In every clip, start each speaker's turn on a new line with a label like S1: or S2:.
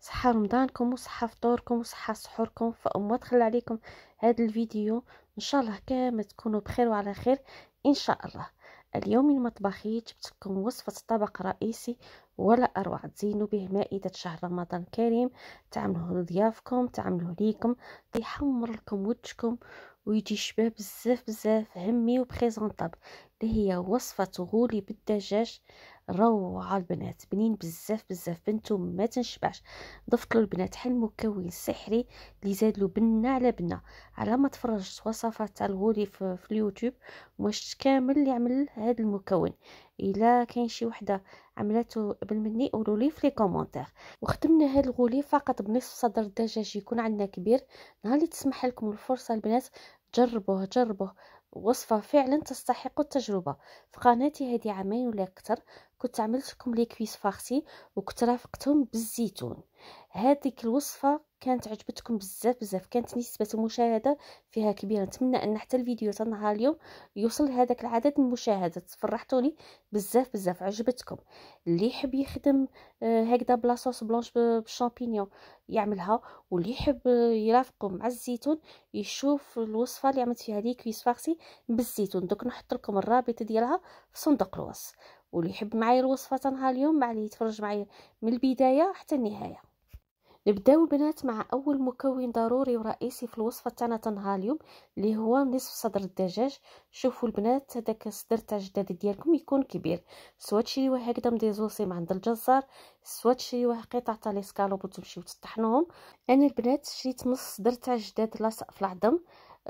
S1: صحة رمضانكم وصحة فطوركم وصحة سحوركم فأمة تخلى عليكم هذا الفيديو إن شاء الله كامل تكونوا بخير وعلى خير إن شاء الله اليوم المطبخي جبت لكم وصفة طبق رئيسي ولا أروع تزينوا به مائدة شهر رمضان كريم تعملوه لضيافكم تعملوه ليكم يحمر لكم وجهكم ويجي شباب بزاف بزاف همي وبريزونطابل اللي هي وصفة غولي بالدجاج روعه البنات بنين بزاف بزاف بنتو ما تنشبعش ضفت له البنات حل مكون سحري اللي زاد له بنه على بنه على ما تفرجت وصفات تاع الغولي في, في اليوتيوب واش كامل اللي عمل هذا المكون الا كاين شي وحده عملته قبل مني قولوا لي في لي كومونتير وخدمنا هاد الغولي فقط بنصف صدر الدجاج يكون عندنا كبير نهار اللي تسمح لكم الفرصه البنات جربوه جربوه وصفة فعلا تستحق التجربة في قناتي هذه عامين ولا أكثر كنت عملت لكم لي كويس فارسي وكنت رافقتهم بالزيتون هذه الوصفة كانت عجبتكم بزاف بزاف كانت نسبه المشاهده فيها كبيره نتمنى ان حتى الفيديو تاع نهار اليوم يوصل هذاك العدد من المشاهدات فرحتوني بزاف بزاف عجبتكم اللي يحب يخدم آه، هكذا بلا صوص بلونش بالشامبينيون يعملها واللي يحب آه، يرافقه مع الزيتون يشوف الوصفه اللي عملت فيها لي كويس فارسي بالزيتون دوك نحط لكم الرابط ديالها في صندوق الوصف واللي يحب معايا الوصفه تاع نهار اليوم مع اللي يتفرج معايا من البدايه حتى النهايه نبداو البنات مع اول مكون ضروري ورئيسي في الوصفه تاعنا تنهار اليوم اللي هو نصف صدر الدجاج شوفوا البنات هذاك الصدر تاع الجداد ديالكم يكون كبير سواء تشريوه هكذا مديزوسي من عند الجزار سواء تشريوه قطع تاع ليسكالوب وتمشيو تطحنوهم انا البنات شريت نص صدر تاع الجداد لاصق في العظم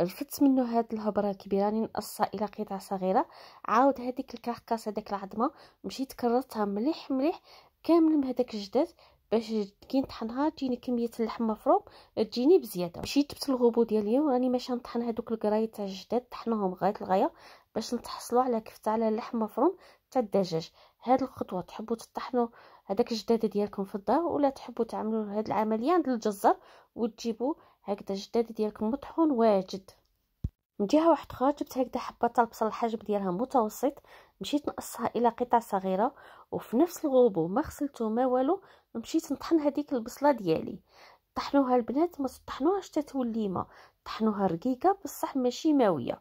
S1: رفدت منه هاد الهبره الكبيره راني نقصها الى قطع صغيره عاود هذيك الكركاس هذاك العظمه مشيت كررتها مليح مليح كامل من هذاك الجداد باش كي نطحنها تجيني كميه اللحم مفروم تجيني بزياده مشيت جبت الغبو ديالي وراني راني ماشي نطحن هذوك الكرايط تاع الجداد طحنهم غايه الغايه باش نتحصلوا على كفته على اللحم مفروم تاع الدجاج هاد الخطوه تحبوا تطحنوا هذاك الجداد ديالكم في الدار ولا تحبوا تعملوا هاد العمليه عند الجزر وتجيبوا هكذا الجداد ديالكم مطحون واجد من جهه واحده اخرى جبت هكذا تاع البصل الحجم ديالها متوسط مشيت نقصها الى قطع صغيره وفي نفس الغوبو ما غسلته ما والو مشيت نطحن هذيك البصله ديالي طحنوها البنات ما حتى تتولي ما طحنوها رقيقه بصح ماشي ماويه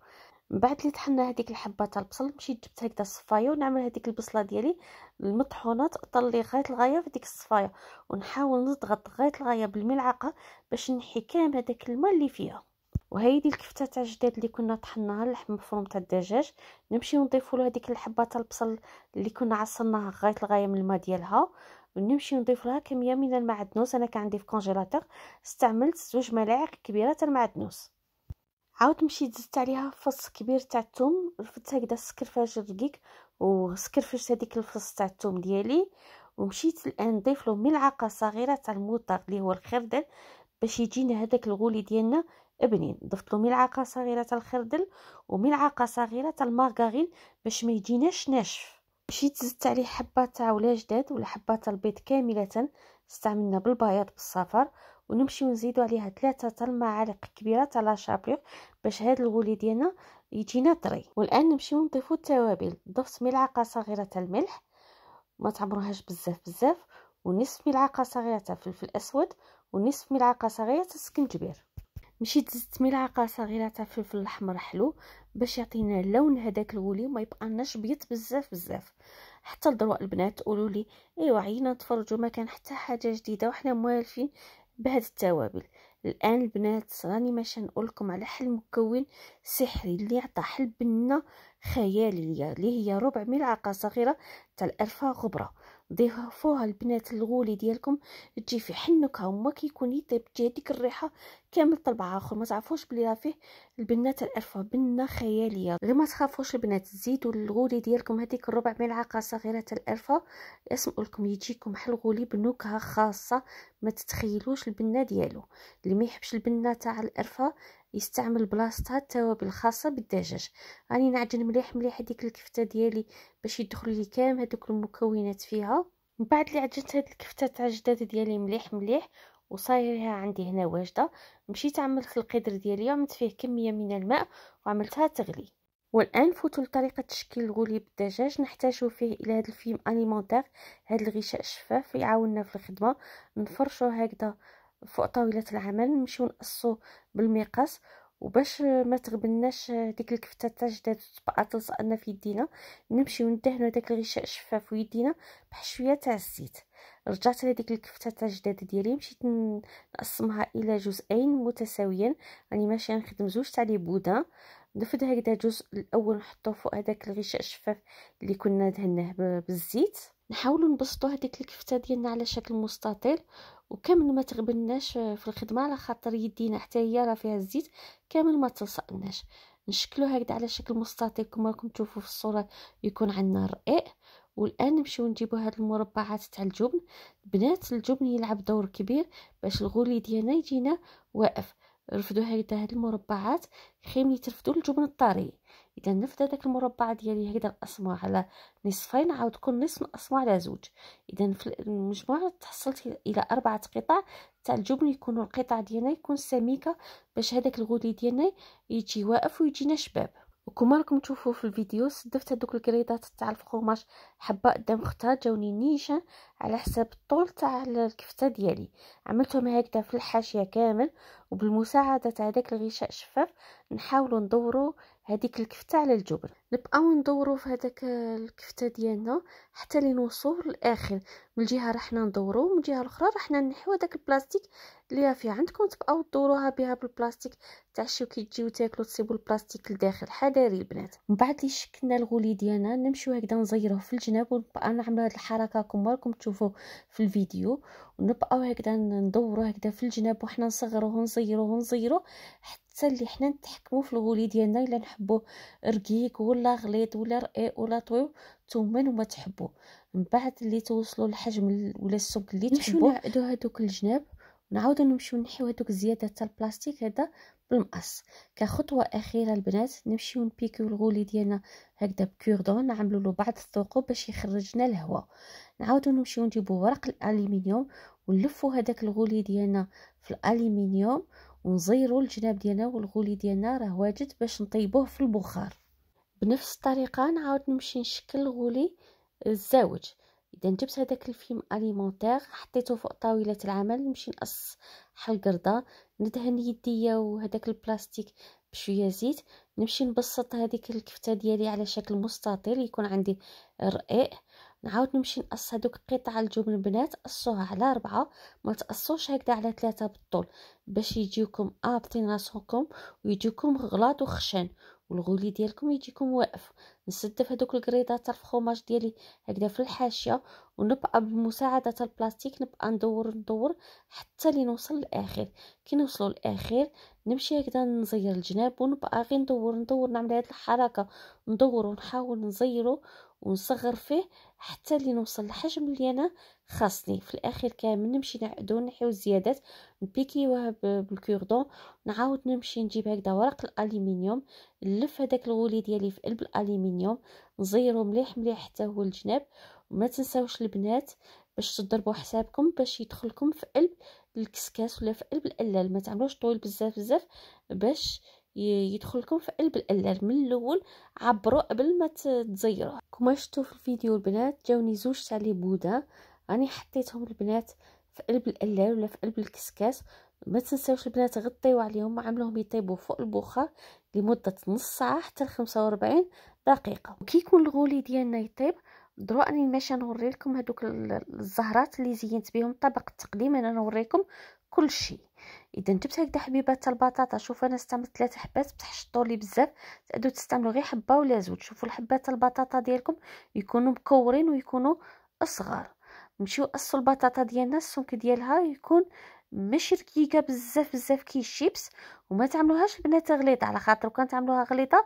S1: من بعد اللي طحنا هذيك تاع البصل مشيت جبت هكذا الصفايه ونعمل هذيك البصله ديالي المطحونه تطلي غايه الغايه في ديك الصفايه ونحاول نضغط غايه الغايه بالملعقه باش نحي كامل هذاك الماء اللي فيها وهيدي الكفته تاع جداد اللي كنا طحناها اللحم مفروم تاع الدجاج نمشيو نضيفوا له هذيك الحبه تاع البصل اللي كنا عصرناها غايه الغايه من الماء ديالها ونمشي نضيف لها كميه من المعدنوس انا كان عندي في كونجيلاتور استعملت زوج ملاعق كبيره تاع المعدنوس عاود مشيت زدت عليها فص كبير تاع الثوم رفدت هكذا السكرفاج رقيق وسكرفشت هذيك الفص تاع الثوم ديالي ومشيت الان نضيف له ملعقه صغيره تاع الموطر اللي هو الخردل باش يجينا هذاك الغولي ديالنا بنين ضفت له ملعقه صغيره الخردل وملعقه صغيره المارغرين باش ما يجيناش ناشف مشيت زدت عليه حبه تاع ولا جداد ولا حبه البيض كامله استعملنا بالبياض بالصفر ونمشي نزيدو عليها ثلاثة المعالق كبيرة تاع لا باش هاد الغولي ديالنا يجينا طري والان نمشيو نضيفو التوابل ضفت ملعقة صغيرة الملح ما تعمروهاش بزاف بزاف ونصف ملعقة صغيرة فلفل اسود ونصف ملعقة صغيرة السكنجبير مشيت زدت ملعقه صغيره تاع فلفل احمر حلو باش يعطينا اللون هذاك الولي وما يبقاناش بيض بزاف بزاف حتى لدروا البنات قولوا لي ايوا عينا تفرجوا ما كان حتى حاجه جديده وحنا موالفين بهاد التوابل الان البنات راني ماشا نقول لكم على حل مكون سحري اللي عطى حل بنه خياليه اللي هي ربع ملعقه صغيره تاع الالفا غبره ضيفوها البنات الغولي ديالكم تجي في حنكها وما كيكون يطيب تجي هذيك الريحه كامل طلبع اخر ما تعرفوش بلي راه فيه البنات الالفه بنه خياليه غير ما تخافوش البنات زيدوا الغولي ديالكم هذيك الربع ملعقه صغيره الالفه اسمعوا لكم يجيكم بحال الغولي بنكهه خاصه ما تتخيلوش البنه ديالو اللي ما يحبش البنه تاع الالفه يستعمل بلاصتها التوابل الخاصه بالدجاج راني نعجن مليح مليح هذيك الكفته ديالي باش يدخلوا لي كامل هذوك المكونات فيها من بعد اللي عجنت هاد الكفته تاع الجداد ديالي مليح مليح وصايرها عندي هنا واجده مشيت عملت القدر ديالي عملت فيه كميه من الماء وعملتها تغلي والان فوتوا لطريقه تشكيل الغولي بالدجاج نحتاجو فيه الى هذا الفيلم اليمونتير هذا الغشاء الشفاف يعاوننا في الخدمه نفرشو هكذا فوق طاوله العمل نمشيو نقصو بالمقص وباش ما تغبناش ديك الكفته تاع جداد تبقى تلصقنا في يدينا نمشيو ندهنو داك الغشاء الشفاف ويدينا يدينا بحشويه تاع الزيت رجعت لديك الكفته تاع الجداد ديالي مشيت نقسمها الى جزئين متساويين راني يعني ماشيه نخدم زوج تاع لي بودان نفد هكذا الجزء الاول نحطه فوق هذاك الغشاء الشفاف اللي كنا دهناه بالزيت نحاول نبسطوا هذيك الكفته ديالنا على شكل مستطيل وكامل ما تغبلناش في الخدمه على خاطر يدينا حتى هي راه فيها الزيت كامل ما تلصقناش نشكلو هكذا على شكل مستطيل كما راكم تشوفوا في الصوره يكون عندنا رقيق والان نمشيو نجيبو هاد المربعات تاع الجبن بنات الجبن يلعب دور كبير باش الغولي ديالنا يجينا واقف رفدوا هكذا هاد المربعات خير ملي ترفدوا الجبن الطري اذا نفد هذاك المربع ديالي هكذا الاصمع على نصفين عاود كل نصف الاسماع على زوج اذا في المجموع تحصلت الى اربعه قطع تاع الجبن يكونوا القطع ديالنا يكون سميكه باش هذاك الغولي ديالنا يجي واقف ويجينا شباب وكما راكم تشوفوا في الفيديو سدفت هذوك الكريدات تاع الخوماج حبه قدام اختها جاوني نيشان على حساب الطول تاع الكفته ديالي عملتهم هكذا في الحاشيه كامل وبالمساعدة تاع داك الغشاء الشفاف نحاولوا ندورو هذيك الكفتة على الجبن نبقاو ندورو في هذاك الكفتة ديالنا حتى لنوصلو للاخر من الجهة راحنا ندورو من جهة الجهة الاخرى نحيو هذاك البلاستيك اللي فيها عندكم تبقاو دوروها بها بالبلاستيك تعشيو كي تجيو تاكلو تصيبو البلاستيك لداخل حذاري البنات من بعد اللي شكلنا الغولي ديالنا نمشيو هكذا نزيروه في الجناب ونبقى نعملو هاد الحركه كما راكم تشوفوا في الفيديو ونبقاو هكذا ندورو هكذا في الجناب وحنا نصغروه ونصيرو ونصيرو حتى اللي حنا نتحكمو في الغولي ديالنا الا نحبو رقيق ولا غليظ ولا رقيق ولا طويو ثم وما تحبو من بعد اللي توصلوا للحجم ولا السمك اللي تحبوه نعدو هادوك الجناب نعاودو نمشيو نحيو هادوك الزياده تاع البلاستيك هذا بالمقص كخطوه اخيره البنات نمشيو نبيكيو الغولي ديالنا هكذا بكوردون نعملو له بعض الثقوب باش يخرجنا الهواء نعاودو نمشيو نجيبو ورق الالومنيوم ونلفوا هذاك الغولي ديالنا في الالومنيوم ونزيروا الجناب ديالنا والغولي ديالنا راه واجد باش نطيبوه في البخار بنفس الطريقه نعاود نمشي نشكل الغولي الزاوج اذا جبت هذاك الفيلم اليمونتير حطيته فوق طاوله العمل نمشي نقص القرده ندهن يديا وهذاك البلاستيك بشويه زيت نمشي نبسط هذيك الكفته ديالي على شكل مستطيل يكون عندي رقيق نعاود نمشي نقص هذوك قطع الجبن بنات قصوها على أربعة ما تقصوش هكذا على ثلاثة بالطول باش يجيكم ابطين راسكم ويجيكم غلاط وخشن والغولي ديالكم يجيكم واقف نسدف هذوك الكريدات الفخوماج ديالي هكذا في الحاشيه ونبقى بمساعده البلاستيك نبقى ندور ندور حتى لنوصل نوصل للاخر كي نوصلوا للاخر نمشي هكذا نزير الجناب ونبقى غير ندور ندور نعمل هذه الحركه ندور ونحاول نزيرو ونصغر فيه حتى اللي نوصل الحجم اللي انا خاصني في الاخير كامل نمشي نعدو نحيو الزيادات نبيكيوها بالكوردون نعاود نمشي نجيب هكذا ورق الالومنيوم نلف هذاك الغولي ديالي في قلب الالومنيوم نزيرو مليح مليح حتى هو الجناب وما تنساوش البنات باش تضربوا حسابكم باش يدخلكم في قلب الكسكاس ولا في قلب القلال ما تعملوش طويل بزاف بزاف باش يدخل لكم في قلب الالر من الاول عبروا قبل ما تزيروا كما شفتوا في الفيديو البنات جاوني زوج تاع لي بودا راني حطيتهم البنات في قلب الالر ولا في قلب الكسكاس ما تنساوش البنات غطيو عليهم وعملوهم يطيبوا فوق البخار لمده نص ساعه حتى ل 45 دقيقه وكيكون الغولي ديالنا يطيب درو اني ماشي نوري لكم هذوك الزهرات اللي زينت بهم طبق التقديم انا نوريكم كل شيء اذا جبت هكدا حبيبات البطاطا شوف انا استعملت ثلاثه حبات بتحشطوا لي بزاف تقدروا تستعملوا غير حبه ولا زوج شوفوا الحبات البطاطا ديالكم يكونوا مكورين ويكونوا صغار نمشيو نقصوا البطاطا ديالنا السمك ديالها يكون ماشي ركيكه بزاف بزاف كي الشيبس وما تعملوهاش البنات غليظه على خاطر كان تعملوها غليظه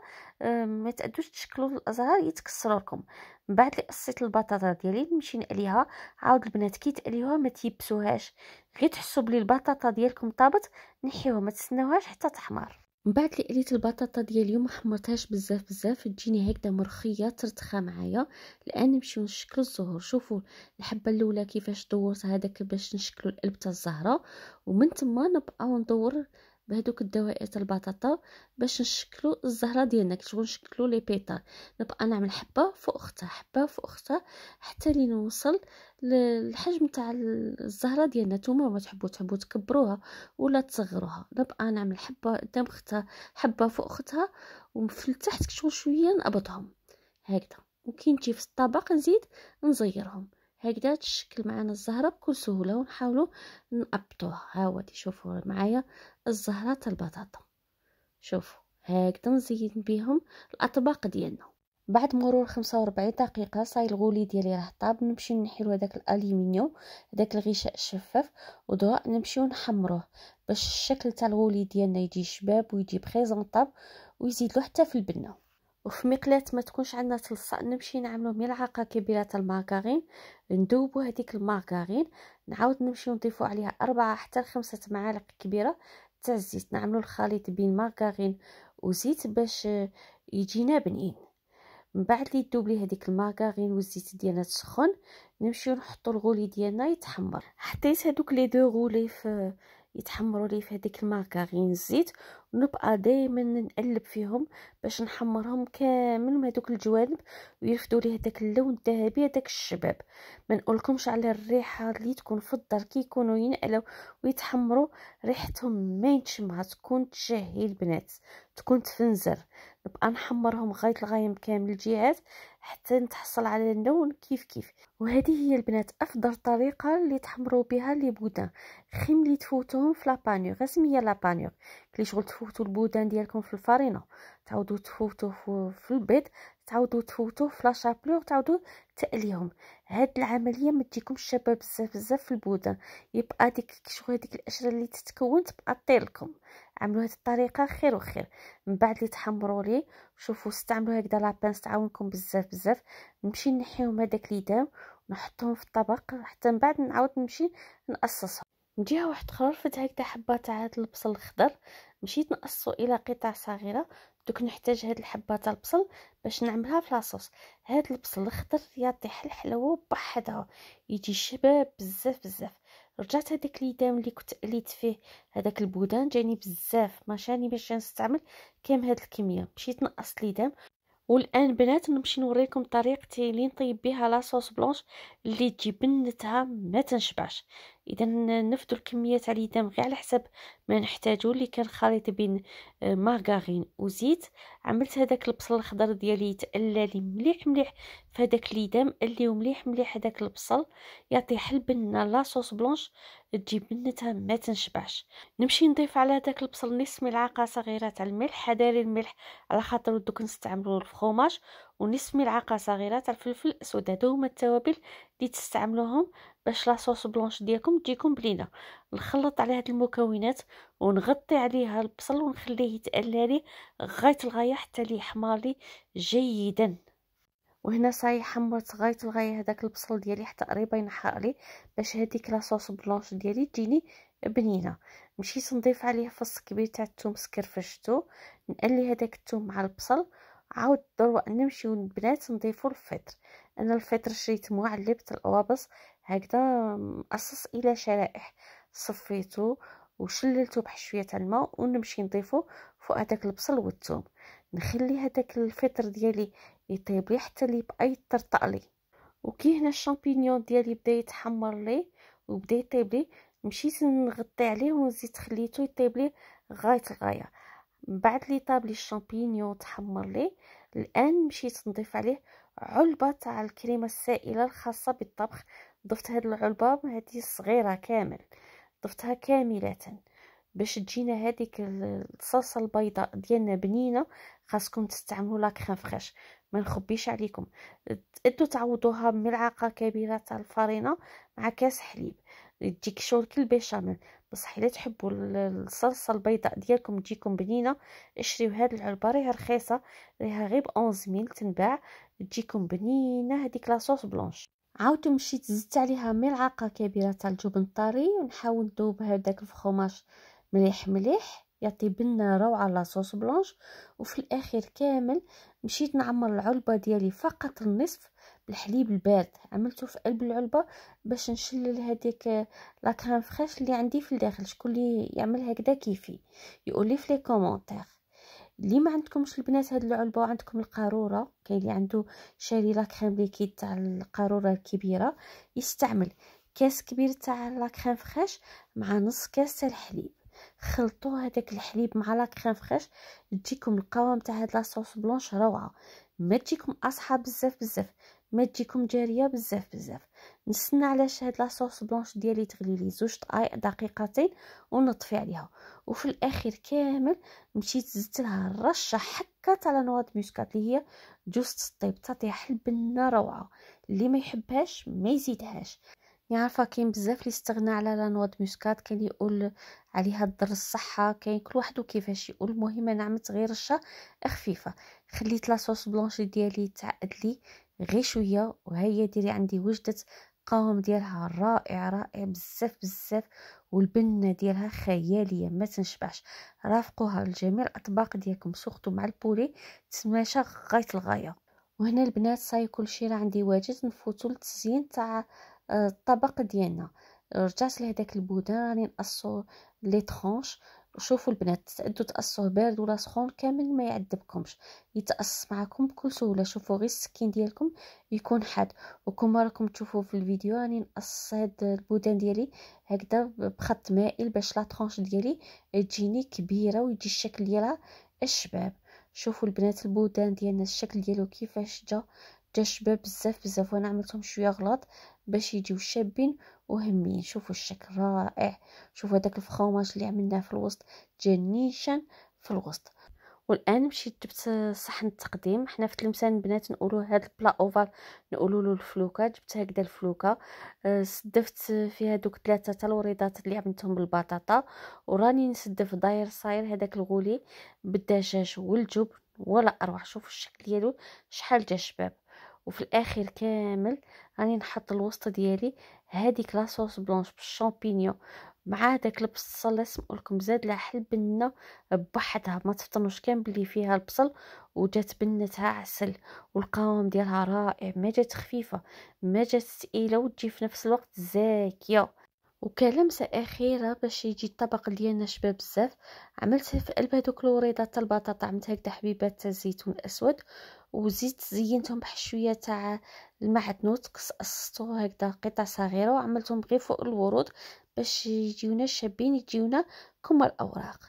S1: ما تقدوش تشكلوا الازهار يتكسروا لكم من بعد اللي قصيت البطاطا ديالي نمشي نقليها عاود البنات كي تقليوها ما تيبسوهاش غير تحسوا بلي البطاطا ديالكم طابت نحيوها ما تستناوهاش حتى تحمر من بعد اللي قليت البطاطا ديال اليوم حمرتهاش بزاف بزاف تجيني هكذا مرخيه ترتخى معايا الان نمشيو نشكلو الزهور شوفوا الحبه الاولى كيفاش دورت هذاك باش نشكلو القلب تاع الزهره ومن تما نبقاو ندور بهذوك الدوائر البطاطا باش نشكلوا الزهره ديالنا كتبغوا نشكلو لي بيتال نبقى نعمل حبه فوق اختها حبه فوق اختها حتى لين نوصل للحجم تاع الزهره ديالنا نتوما ما تحبوا تحبوا تكبروها ولا تصغروها نبقى نعمل حبه قدام اختها حبه فوق اختها وفي التحت كتشغل شويه نقبضهم هكذا وكي نجي في الطبق نزيد نزيرهم هكذا تشكل معنا الزهره بكل سهوله ونحاولوا نقبطوها ها هو تشوفوا معايا الزهره تاع البطاطا شوفوا هكذا نزيد بهم الاطباق ديالنا بعد مرور 45 دقيقه صاي الغولي ديالي راه طاب نمشي نحيلو هذاك الالومنيوم هذاك الغشاء الشفاف ودواء نمشيو نحمروه باش الشكل تاع الغولي ديالنا يجي شباب ويجي بريزونطاب ويزيد له حتى في البنه وفي مقلات ما تكونش عندنا تلصق نمشي نعملو ملعقه كبيره المارغرين نذوبو هذيك المارغرين نعاود نمشيو نضيفو عليها أربعة حتى خمسة معالق كبيره تاع الزيت نعملو الخليط بين مارغرين وزيت باش يجينا بنين من بعد اللي تذوب لي هذيك المارغرين والزيت ديالنا تسخن نمشيو نحطو الغولي ديالنا يتحمر حطيت هذوك لي دو غولي في يتحمروا لي في هذيك المارغارين الزيت ونبقى دائما نقلب فيهم باش نحمرهم كامل من هذوك الجوانب ويرفدوا لي هذاك اللون الذهبي هذاك الشباب ما نقولكمش على الريحه اللي تكون في الدار كي يكونوا ينقلوا ويتحمروا ريحتهم ما ينشمها تكون تشهي البنات تكون تفنزر نبقى نحمرهم غايه الغايم كامل الجهات حتى نتحصل على اللون كيف كيف وهذه هي البنات افضل طريقه اللي تحمروا بها لي بودان خيم اللي تفوتوهم في لابانيور رسميه لابانيو كلي شغل تفوتوا البودان ديالكم في الفرينه تعاودوا تفوتوه في البيض تعاودوا تفوتوه في لاشابلور تعاودوا اليوم هاد العمليه ما تجيكم الشباب بزاف بزاف في البودة يبقى ديك كشو هذيك الأشرة اللي تتكون تبقى طير لكم عملوا هاد الطريقه خير وخير من بعد اللي تحمروا لي شوفوا استعملوا هكذا لابانس تعاونكم بزاف بزاف نمشي نحيهم هذاك اللي داو ونحطهم في الطبق حتى من بعد نعاود نمشي نقصصهم من جهه واحده اخرى رفدت هكذا حبه تاع هاد البصل الخضر مشيت نقصو الى قطع صغيره دوك نحتاج هاد الحبه تاع البصل باش نعملها في لاصوص هاد البصل الخضر يطيح الحلاوه بحدها يجي شباب بزاف بزاف رجعت هذاك اليدام اللي كنت قليت فيه هذاك البودان جاني بزاف ماشاني باش نستعمل كام هاد الكميه مشيت نقصت اليدام والان بنات نمشي نوريكم طريقتي اللي نطيب بها لاصوص بلونش اللي تجي بنتها ما تنشبعش اذا نفدوا الكميه تاع اليدام غير على حسب ما نحتاجو اللي كان خليط بين مارغارين وزيت عملت هذاك البصل الخضر ديالي يتقلى لي مليح مليح فهداك دام اللي مليح مليح هداك البصل يطيح البنه لا صوص بلونش تجي بنتها ما تنشبعش نمشي نضيف على هداك البصل نص ملعقه صغيره تاع الملح حذاري الملح على خاطر دوك نستعملو الفخوماج ونص ملعقه صغيره تاع الفلفل الاسود هادو هما التوابل اللي تستعملوهم باش لاصوص بلونش ديالكم تجيكم بلينه نخلط على هاد المكونات ونغطي عليها البصل ونخليه يتقلى لي غايه الغايه حتى ليحمر لي جيدا وهنا صاي حمرت غايه لغايه هذاك البصل ديالي حتى قريبا ينحار لي باش هذيك لاصوص بلونش ديالي تجيني بنينه مشيت نضيف عليه فص كبير تاع الثوم سكرفشتو نقلي هذاك الثوم مع البصل عاود الذروه نمشيو البنات نضيفو الفطر انا الفطر شريت معلب القوابص هكذا مقصص الى شرائح صفيته وشللته بحشويه تاع الماء ونمشي نضيفو فوق هذاك البصل والثوم نخلي هذاك الفطر ديالي يطيب لي حتى لي يبقى يطرطق لي وكي هنا الشامبينيون ديالي بدا يتحمر لي وبدا يطيب لي مشيت نغطي عليه ونزيد خليته يطيب لي غايه الغايه من بعد لي طاب لي الشامبينيون تحمر لي الان مشيت نضيف عليه علبه تاع الكريمه السائله الخاصه بالطبخ ضفت هاد العلبه هذه صغيره كامل ضفتها كامله باش تجينا هذيك الصلصه البيضاء ديالنا بنينه خاصكم تستعملوا لا كريم فريش ما نخبيش عليكم تقدوا تعوضوها بملعقه كبيره تاع الفرينه مع كاس حليب تجيك شورك البيشاميل بصح الا تحبوا الصلصه البيضاء ديالكم تجيكم بنينه اشريو هاد العلبه راهي رخيصه راهي غير ب 11000 تنباع تجيكم بنينه هذيك لاصوص بلونش عاودت مشيت زدت عليها ملعقه كبيره تاع الجبن الطري ونحاول نذوب هذاك الفخوماج مليح مليح يطيب لنا روعه لاصوص بلونش وفي الاخير كامل مشيت نعمر العلبه ديالي فقط النصف بالحليب البارد عملته في قلب العلبه باش نشلل هذيك لا كريم فريش اللي عندي في الداخل شكون اللي يعمل هكذا كيفي يقول لي في لي كومونتير اللي ما عندكمش البنات هاد العلبه وعندكم القاروره كاين اللي عنده شاري لا كريم ليكيد تاع القاروره الكبيره يستعمل كاس كبير تاع لا كريم فريش مع نص كاس تاع الحليب خلطوا هذاك الحليب مع لا كريم فريش تجيكم القوام تاع هاد لاصوص بلونش روعه ما تجيكم اصحى بزاف بزاف ما تجيكم جاريه بزاف بزاف نستنى علاش هاد لاصوص بلونش ديالي تغلي لي زوج دقائق دقيقتين ونطفي عليها وفي الاخير كامل مشيت زدت لها رشه حكا تاع نواض ميسكات اللي هي جوست الطيب تعطيها حلبنه روعه اللي ما يحبهاش ما يزيدهاش عارفه كاين بزاف اللي استغنى على لا نواد موسكات كاين يقول عليها الضر الصحه كاين كل واحد وكيفاش يقول المهم انا عملت غير رشه خفيفه خليت لاصوص بلونشي ديالي تعقد لي غير شويه وهي ديري عندي وجده القوام ديالها رائع رائع بزاف بزاف والبنه ديالها خياليه ما تنشبعش رافقوها لجميع الاطباق ديالكم سوختو مع البولي تماشى غايه الغايه وهنا البنات صاي كلشي راه عندي واجد نفوتو للتزيين تاع الطبق ديالنا رجعت لهداك البودان راني نقصو لي طرونش شوفوا البنات تعدو تقصوه بارد ولا سخون كامل ما يعذبكمش يتقص معكم بكل سهوله شوفوا غير السكين ديالكم يكون حاد وكما راكم تشوفوا في الفيديو راني نقص هاد البودان ديالي هكذا بخط مائل باش لا طرونش ديالي تجيني كبيره ويجي الشكل ديالها الشباب شوفوا البنات البودان ديالنا الشكل ديالو كيفاش جا جا شباب بزاف بزاف وانا عملتهم شويه غلط باش يجيو شابين وهمين شوفوا الشكل رائع شوفوا هذاك الفخوماج اللي عملناه في الوسط جا نيشان في الوسط والان مشيت جبت صحن التقديم حنا في تلمسان البنات نقولوا هاد البلا اوفر نقولوا له الفلوكه جبت هكذا الفلوكه سدفت آه، فيها دوك ثلاثه تاع الوريضات اللي عملتهم بالبطاطا وراني نسدف داير صاير هذاك الغولي بالدجاج والجبن ولا اروع شوفوا الشكل ديالو شحال جا شباب وفي الاخر كامل راني نحط الوسط ديالي هذيك لاصوص بلونش بالشامبينيون مع داك البصل اسمح لكم زاد لها حل بنه بوحدها ما تفطنوش كامل بلي فيها البصل وجات بنتها عسل والقوام ديالها رائع ما جات خفيفه ما جات ثقيله وتجي في نفس الوقت زاكيه وكلمسه اخيره باش يجي الطبق ديالنا شباب بزاف عملت في قلب هذوك الوريضات البطاطا عملت هكذا حبيبات تاع الزيتون الاسود وزيت زينتهم بحشويه تاع المعدنوس قصصتو هكذا قطع صغيره وعملتهم غير فوق الورود باش يجيونا شابين يجيونا كما الاوراق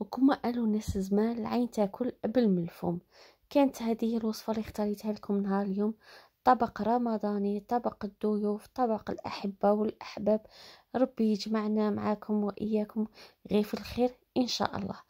S1: وكما قالوا الناس زمان العين تاكل قبل من الفم كانت هذه الوصفه اللي اختاريتها لكم نهار اليوم طبق رمضاني طبق الضيوف طبق الأحبة والأحباب ربي يجمعنا معاكم وإياكم غير في الخير إن شاء الله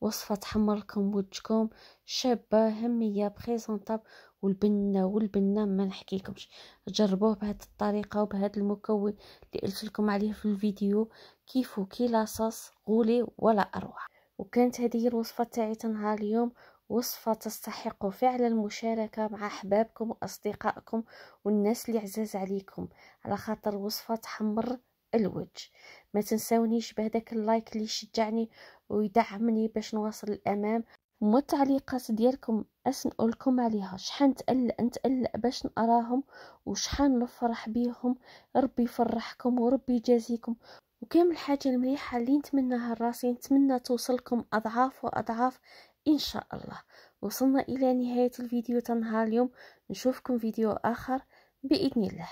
S1: وصفة تحمر لكم وجهكم شابة همية بريزونطاب والبنة والبنة ما نحكيلكمش جربوه بهاد الطريقة وبهذا المكون اللي قلت لكم عليه في الفيديو كيفو كي لاصاص غولي ولا أروع وكانت هذه الوصفة تاعي تنهار اليوم وصفة تستحق فعلا المشاركة مع أحبابكم وأصدقائكم والناس اللي عزاز عليكم على خاطر وصفة تحمر الوجه ما تنساونيش بهداك اللايك اللي يشجعني ويدعمني باش نواصل الأمام وما التعليقات ديالكم أسنقلكم لكم عليها شحال نتقلق نتقلق باش نقراهم وشحن نفرح بيهم ربي يفرحكم وربي يجازيكم وكامل الحاجة المليحة اللي نتمناها لراسي نتمنى توصلكم أضعاف وأضعاف إن شاء الله وصلنا إلى نهاية الفيديو تنهار اليوم نشوفكم فيديو آخر بإذن الله